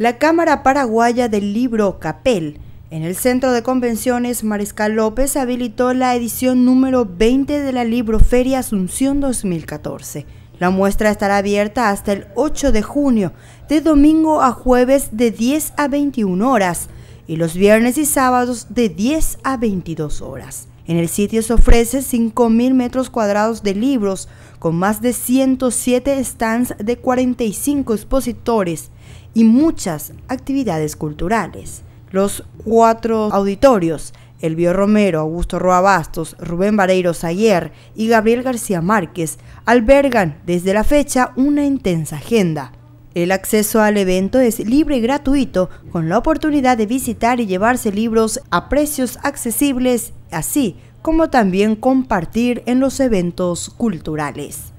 la Cámara Paraguaya del Libro Capel. En el Centro de Convenciones Mariscal López habilitó la edición número 20 de la Libro Feria Asunción 2014. La muestra estará abierta hasta el 8 de junio, de domingo a jueves de 10 a 21 horas y los viernes y sábados de 10 a 22 horas. En el sitio se ofrece 5.000 metros cuadrados de libros, con más de 107 stands de 45 expositores, y muchas actividades culturales. Los cuatro auditorios, Elvio Romero, Augusto Roa Bastos, Rubén Vareiro Sayer y Gabriel García Márquez, albergan desde la fecha una intensa agenda. El acceso al evento es libre y gratuito, con la oportunidad de visitar y llevarse libros a precios accesibles, así como también compartir en los eventos culturales.